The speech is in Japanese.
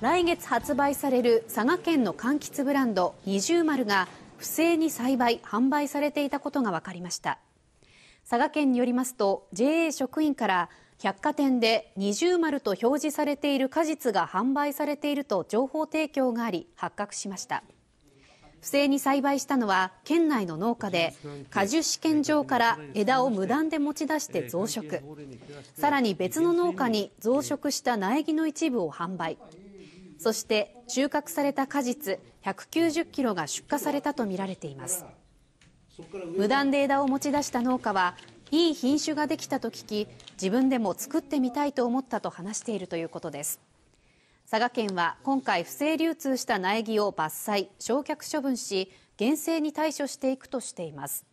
来月発売される佐賀県の柑橘ブランド二重丸が不正に栽培販売されていたことが分かりました佐賀県によりますと JA 職員から百貨店で二重丸と表示されている果実が販売されていると情報提供があり発覚しました不正に栽培したのは県内の農家で果樹試験場から枝を無断で持ち出して増殖さらに別の農家に増殖した苗木の一部を販売そして収穫された果実190キロが出荷されたとみられています無断で枝を持ち出した農家はいい品種ができたと聞き自分でも作ってみたいと思ったと話しているということです佐賀県は今回不正流通した苗木を伐採焼却処分し厳正に対処していくとしています